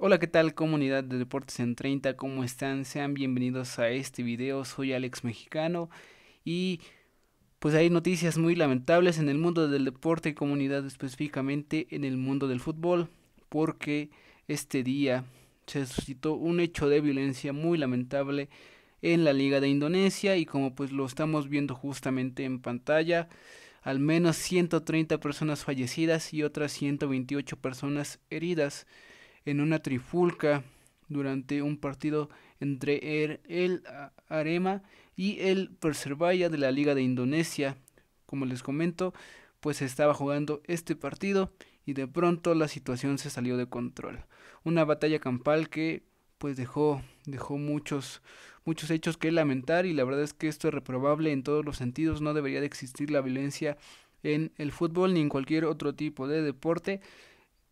Hola, ¿qué tal comunidad de Deportes en 30? ¿Cómo están? Sean bienvenidos a este video. Soy Alex Mexicano y pues hay noticias muy lamentables en el mundo del deporte y comunidad, específicamente en el mundo del fútbol, porque este día se suscitó un hecho de violencia muy lamentable en la Liga de Indonesia y como pues lo estamos viendo justamente en pantalla, al menos 130 personas fallecidas y otras 128 personas heridas en una trifulca durante un partido entre er, el, Arema y el Perservaya de la Liga de Indonesia. Como les comento, pues estaba jugando este partido y de pronto la situación se salió de control. Una batalla campal que pues dejó dejó muchos muchos hechos que lamentar y la verdad es que esto es reprobable en todos los sentidos, no debería de existir la violencia en el fútbol ni en cualquier otro tipo de deporte.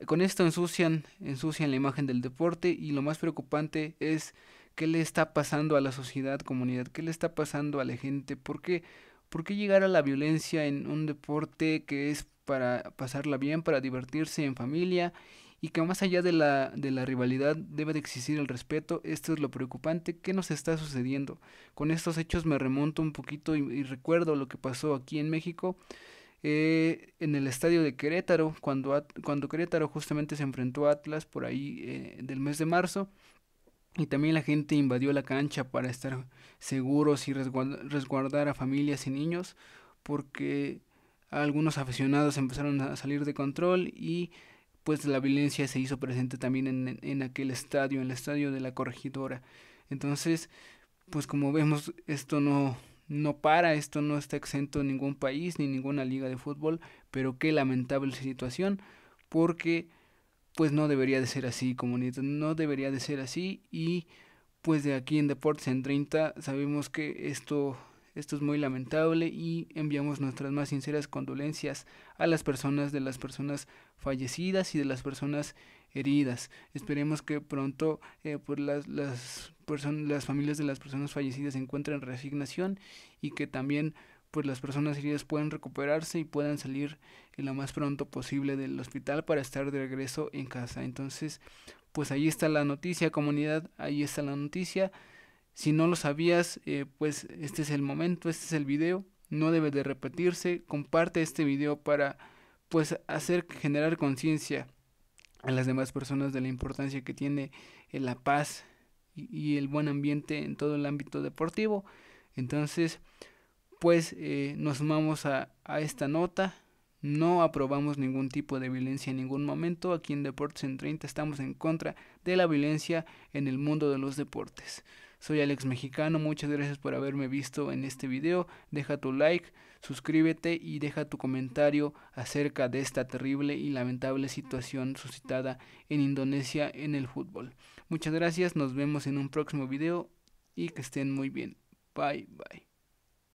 Con esto ensucian, ensucian la imagen del deporte y lo más preocupante es qué le está pasando a la sociedad, comunidad, qué le está pasando a la gente, por qué, por qué llegar a la violencia en un deporte que es para pasarla bien, para divertirse en familia y que más allá de la, de la rivalidad debe de existir el respeto. Esto es lo preocupante. ¿Qué nos está sucediendo? Con estos hechos me remonto un poquito y, y recuerdo lo que pasó aquí en México eh, en el estadio de Querétaro, cuando, cuando Querétaro justamente se enfrentó a Atlas por ahí eh, del mes de marzo. Y también la gente invadió la cancha para estar seguros y resguardar a familias y niños, porque algunos aficionados empezaron a salir de control y pues la violencia se hizo presente también en, en aquel estadio, en el estadio de la corregidora. Entonces, pues como vemos, esto no, no para, esto no está exento en ningún país ni ninguna liga de fútbol, pero qué lamentable situación, porque pues no debería de ser así, comunidad, no debería de ser así y pues de aquí en Deportes en 30 sabemos que esto esto es muy lamentable y enviamos nuestras más sinceras condolencias a las personas de las personas fallecidas y de las personas heridas. Esperemos que pronto eh, por pues las, las, las familias de las personas fallecidas encuentren resignación y que también pues las personas heridas puedan recuperarse y puedan salir lo más pronto posible del hospital para estar de regreso en casa. Entonces, pues ahí está la noticia, comunidad, ahí está la noticia. Si no lo sabías, eh, pues este es el momento, este es el video. No debe de repetirse. Comparte este video para pues hacer generar conciencia a las demás personas de la importancia que tiene eh, la paz y, el buen ambiente en todo el ámbito deportivo. Entonces, pues eh, nos sumamos a, a esta nota. No aprobamos ningún tipo de violencia en ningún momento. Aquí en Deportes en 30 estamos en contra de la violencia en el mundo de los deportes. Soy Alex Mexicano, muchas gracias por haberme visto en este video. Deja tu like, suscríbete y deja tu comentario acerca de esta terrible y lamentable situación suscitada en Indonesia en el fútbol. Muchas gracias, nos vemos en un próximo video y que estén muy bien. Bye bye.